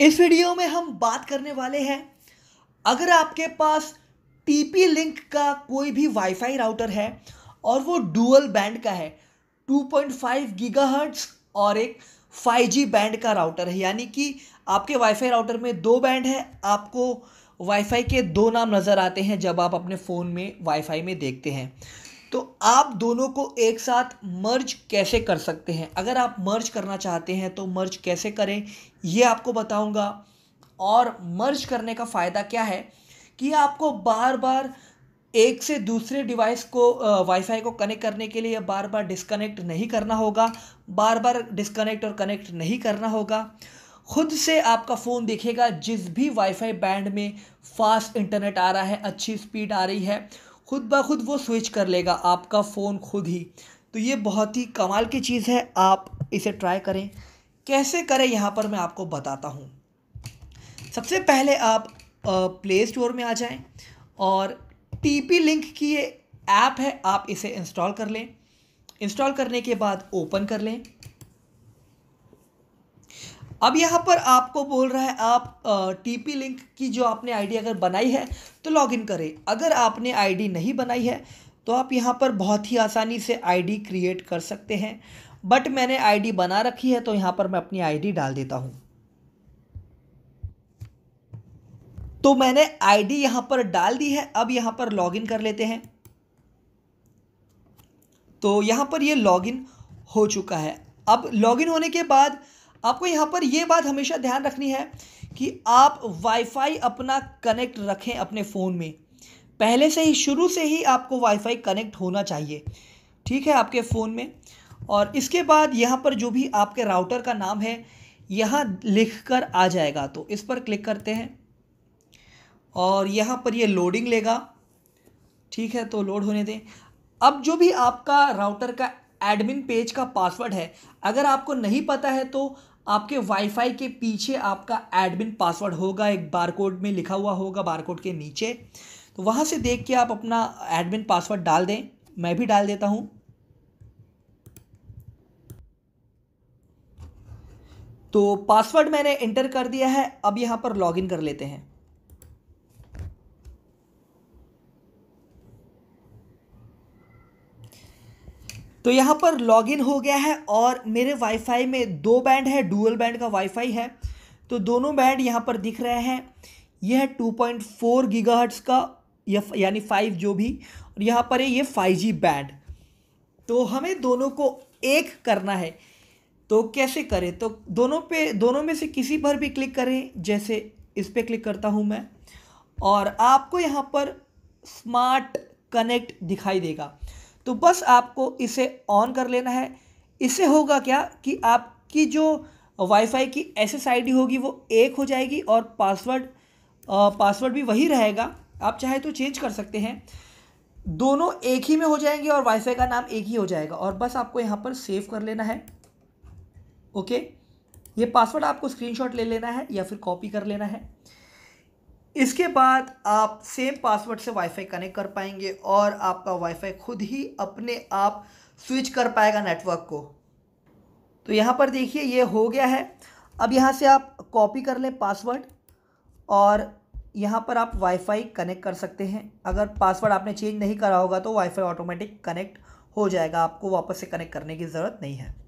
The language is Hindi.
इस वीडियो में हम बात करने वाले हैं अगर आपके पास टीपी लिंक का कोई भी वाईफाई राउटर है और वो डुअल बैंड का है 2.5 गीगाहर्ट्ज और एक 5G बैंड का राउटर है यानी कि आपके वाईफाई राउटर में दो बैंड है आपको वाईफाई के दो नाम नज़र आते हैं जब आप अपने फ़ोन में वाईफाई में देखते हैं तो आप दोनों को एक साथ मर्ज कैसे कर सकते हैं अगर आप मर्ज करना चाहते हैं तो मर्ज कैसे करें ये आपको बताऊंगा और मर्ज करने का फ़ायदा क्या है कि आपको बार बार एक से दूसरे डिवाइस को वाईफाई को कनेक्ट करने के लिए बार बार डिस्कनेक्ट नहीं करना होगा बार बार डिस्कनेक्ट और कनेक्ट नहीं करना होगा खुद से आपका फ़ोन देखेगा जिस भी वाईफाई बैंड में फास्ट इंटरनेट आ रहा है अच्छी स्पीड आ रही है खुद ब खुद वो स्विच कर लेगा आपका फ़ोन खुद ही तो ये बहुत ही कमाल की चीज़ है आप इसे ट्राई करें कैसे करें यहाँ पर मैं आपको बताता हूँ सबसे पहले आप प्ले स्टोर में आ जाएं और टी पी लिंक की ये ऐप है आप इसे इंस्टॉल कर लें इंस्टॉल करने के बाद ओपन कर लें अब यहाँ पर आपको बोल रहा है आप टीपी लिंक की जो आपने आईडी अगर बनाई है तो लॉगिन करें अगर आपने आईडी नहीं बनाई है तो आप यहाँ पर बहुत ही आसानी से आईडी क्रिएट कर सकते हैं बट मैंने आईडी बना रखी है तो यहाँ पर मैं अपनी आईडी डाल देता हूँ तो मैंने आईडी यहाँ पर डाल दी है अब यहाँ पर लॉगिन कर लेते हैं तो यहाँ पर ये लॉग लॉगिन हो चुका है अब लॉगिन होने के बाद आपको यहाँ पर ये बात हमेशा ध्यान रखनी है कि आप वाईफाई अपना कनेक्ट रखें अपने फ़ोन में पहले से ही शुरू से ही आपको वाईफाई कनेक्ट होना चाहिए ठीक है आपके फ़ोन में और इसके बाद यहाँ पर जो भी आपके राउटर का नाम है यहाँ लिख कर आ जाएगा तो इस पर क्लिक करते हैं और यहाँ पर ये लोडिंग लेगा ठीक है तो लोड होने दें अब जो भी आपका राउटर का एडमिन पेज का पासवर्ड है अगर आपको नहीं पता है तो आपके वाईफाई के पीछे आपका एडमिन पासवर्ड होगा एक बारकोड में लिखा हुआ होगा बारकोड के नीचे तो वहाँ से देख के आप अपना एडमिन पासवर्ड डाल दें मैं भी डाल देता हूँ तो पासवर्ड मैंने एंटर कर दिया है अब यहाँ पर लॉगिन कर लेते हैं तो यहाँ पर लॉगिन हो गया है और मेरे वाईफाई में दो बैंड है डुअल बैंड का वाईफाई है तो दोनों बैंड यहाँ पर दिख रहे हैं यह है टू पॉइंट फोर हट्स का यानी फाइव जो भी और यहाँ पर है ये फाइव जी बैंड तो हमें दोनों को एक करना है तो कैसे करें तो दोनों पे दोनों में से किसी पर भी क्लिक करें जैसे इस पर क्लिक करता हूँ मैं और आपको यहाँ पर स्मार्ट कनेक्ट दिखाई देगा तो बस आपको इसे ऑन कर लेना है इससे होगा क्या कि आपकी जो वाईफाई की एस एस होगी वो एक हो जाएगी और पासवर्ड पासवर्ड भी वही रहेगा आप चाहे तो चेंज कर सकते हैं दोनों एक ही में हो जाएंगे और वाईफाई का नाम एक ही हो जाएगा और बस आपको यहाँ पर सेव कर लेना है ओके ये पासवर्ड आपको स्क्रीनशॉट ले लेना है या फिर कॉपी कर लेना है इसके बाद आप सेम पासवर्ड से वाईफाई कनेक्ट कर पाएंगे और आपका वाईफाई खुद ही अपने आप स्विच कर पाएगा नेटवर्क को तो यहाँ पर देखिए ये हो गया है अब यहाँ से आप कॉपी कर लें पासवर्ड और यहाँ पर आप वाईफाई कनेक्ट कर सकते हैं अगर पासवर्ड आपने चेंज नहीं करा होगा तो वाईफाई ऑटोमेटिक कनेक्ट हो जाएगा आपको वापस से कनेक्ट करने की ज़रूरत नहीं है